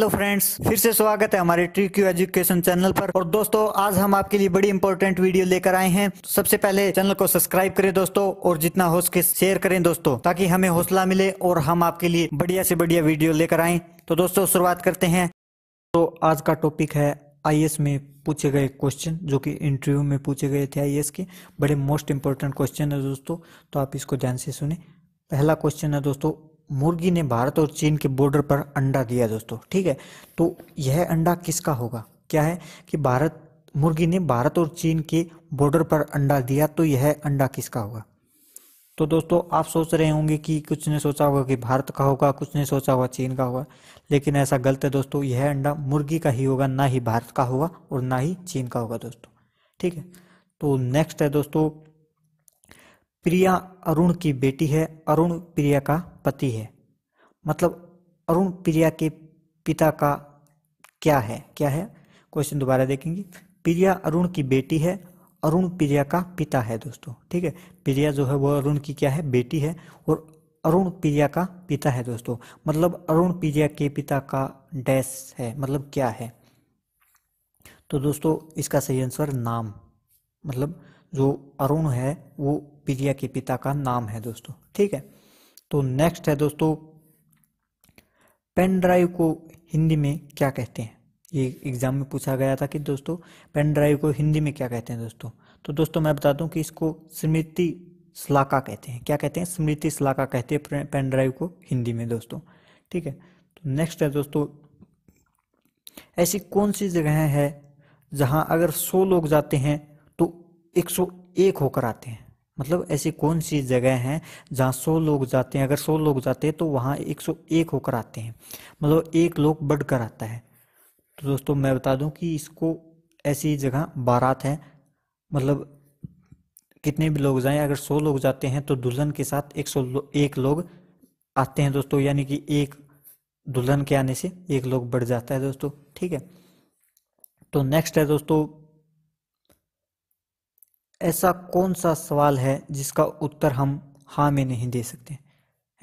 hello friends फिर से स्वागत है हमारे ट्रिक्यू एजुकेशन चैनल पर और दोस्तों आज हम आपके लिए बड़ी इंपॉर्टेंट वीडियो लेकर आए हैं तो सबसे पहले चैनल को सब्सक्राइब करें दोस्तों और जितना हो सके शेयर करें दोस्तों ताकि हमें हौसला मिले और हम आपके लिए बढ़िया से बढ़िया वीडियो लेकर आए तो दोस्तों शुरुआत करते हैं तो आज का टॉपिक है आई में पूछे गए क्वेश्चन जो कि इंटरव्यू में पूछे गए थे आई के बड़े मोस्ट इंपॉर्टेंट क्वेश्चन है दोस्तों तो आप इसको ध्यान से सुने पहला क्वेश्चन है दोस्तों मुर्गी ने भारत और चीन के बॉर्डर पर अंडा दिया दोस्तों ठीक है तो यह अंडा किसका होगा क्या है कि भारत मुर्गी ने भारत और चीन के बॉर्डर पर अंडा दिया तो यह अंडा किसका होगा तो दोस्तों आप सोच रहे होंगे कि कुछ ने सोचा होगा कि भारत का होगा कुछ ने सोचा होगा चीन का होगा लेकिन ऐसा गलत है दोस्तों यह अंडा मुर्गी का ही होगा ना ही भारत का होगा और ना ही चीन का होगा दोस्तों ठीक है तो नेक्स्ट है दोस्तों प्रिया अरुण की बेटी है अरुण प्रिया का पति है मतलब अरुण प्रिया के पिता का क्या है क्या है क्वेश्चन दोबारा देखेंगे प्रिया अरुण की बेटी है अरुण प्रिया का पिता है दोस्तों ठीक है प्रिया जो है वो अरुण की क्या है बेटी है और अरुण प्रिया का पिता है दोस्तों मतलब अरुण प्रिया के पिता का डैश है मतलब क्या है तो दोस्तों इसका सही आंसर नाम मतलब जो अरुण है वो प्रिया के पिता का नाम है दोस्तों ठीक है तो नेक्स्ट है दोस्तों पेन ड्राइव को हिंदी में क्या कहते हैं ये एग्ज़ाम में पूछा गया था कि दोस्तों पेन ड्राइव को हिंदी में क्या कहते हैं दोस्तों तो दोस्तों मैं बता दूं कि इसको स्मृति सलाका कहते हैं क्या कहते हैं स्मृति सलाका कहते हैं पेन ड्राइव को हिंदी में दोस्तों ठीक है तो नेक्स्ट है दोस्तों ऐसी कौन सी जगह है जहां अगर सौ लोग जाते हैं 101 होकर आते हैं मतलब ऐसी कौन सी जगह हैं जहाँ सौ लोग जाते हैं अगर सौ लोग जाते हैं तो वहाँ एक सौ एक होकर आते हैं मतलब एक लोग बढ़ कर आता है तो दोस्तों मैं बता दूं कि इसको ऐसी जगह बारात है मतलब कितने भी लोग जाएं अगर सौ लोग जाते हैं तो दुल्हन के साथ एक सौ लो, एक लोग आते हैं दोस्तों यानी कि एक दुल्हन के आने से एक लोग बढ़ जाता है दोस्तों ठीक है तो नेक्स्ट है दोस्तों ऐसा कौन सा सवाल है जिसका उत्तर हम हाँ में नहीं दे सकते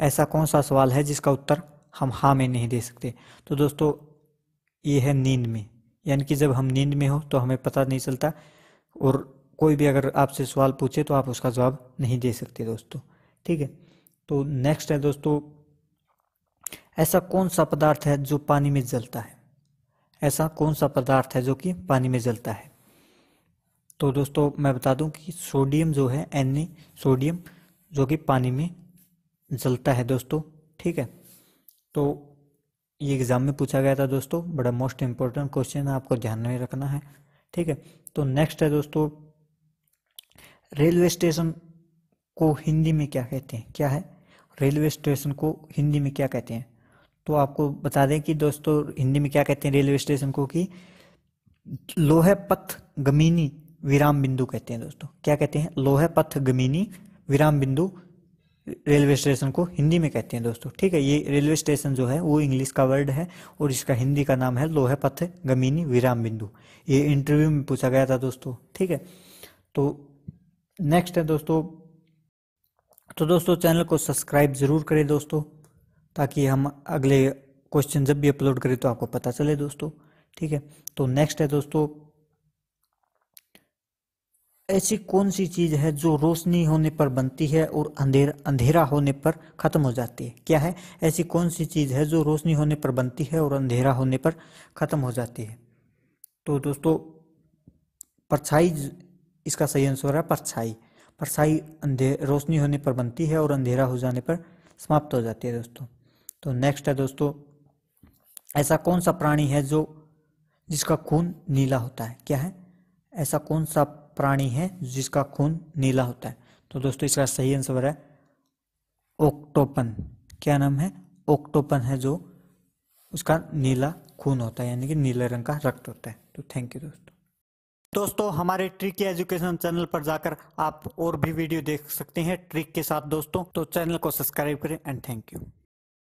ऐसा कौन सा सवाल है जिसका उत्तर हम हाँ में नहीं दे सकते तो दोस्तों ये है नींद में यानी कि जब हम नींद में हो तो हमें पता नहीं चलता और कोई भी अगर आपसे सवाल पूछे तो आप उसका जवाब नहीं दे सकते दोस्तों ठीक है तो नेक्स्ट है दोस्तों ऐसा कौन सा पदार्थ है जो पानी में जलता है ऐसा कौन सा पदार्थ है जो कि पानी में जलता है तो दोस्तों मैं बता दूं कि सोडियम जो है एन सोडियम जो कि पानी में जलता है दोस्तों ठीक है तो ये एग्ज़ाम में पूछा गया था दोस्तों बड़ा मोस्ट इम्पोर्टेंट क्वेश्चन है आपको ध्यान में रखना है ठीक है तो नेक्स्ट है दोस्तों रेलवे स्टेशन को हिंदी में क्या कहते हैं क्या है रेलवे स्टेशन को हिंदी में क्या कहते हैं तो आपको बता दें कि दोस्तों हिंदी में क्या कहते हैं रेलवे स्टेशन को कि लोहे पथ गमीनी विराम बिंदु कहते हैं दोस्तों क्या कहते हैं लोहे पथ गमीनी विराम बिंदु रेलवे स्टेशन को हिंदी में कहते हैं दोस्तों ठीक है ये रेलवे स्टेशन जो है वो इंग्लिश का वर्ड है और इसका हिंदी का नाम है लोहे पथ गमीनी विराम बिंदु ये इंटरव्यू में पूछा गया था दोस्तों ठीक है तो नेक्स्ट है दोस्तों तो दोस्तों चैनल को सब्सक्राइब ज़रूर करें दोस्तों ताकि हम अगले क्वेश्चन जब भी अपलोड करें तो आपको पता चले दोस्तों ठीक है तो नेक्स्ट है दोस्तों ऐसी कौन सी चीज़ है जो रोशनी होने पर बनती है और अंधेरा अंधेरा होने पर ख़त्म हो जाती है क्या है ऐसी कौन सी चीज़ है जो रोशनी होने पर बनती है और अंधेरा होने पर ख़त्म हो जाती है तो दोस्तों परछाई इसका सही आंसर है परछाई परछाई अंधे रोशनी होने पर बनती है और अंधेरा हो जाने पर समाप्त हो जाती है दोस्तों तो नेक्स्ट है दोस्तों ऐसा कौन सा प्राणी है जो जिसका खून नीला होता है क्या है ऐसा कौन सा प्राणी है जिसका खून नीला होता है तो दोस्तों इसका सही आंसर है ओक्टोपन क्या नाम है ओक्टोपन है जो उसका नीला खून होता है यानी कि नीले रंग का रक्त होता है तो थैंक यू दोस्तों दोस्तों हमारे ट्रिक एजुकेशन चैनल पर जाकर आप और भी वीडियो देख सकते हैं ट्रिक के साथ दोस्तों तो चैनल को सब्सक्राइब करें एंड थैंक यू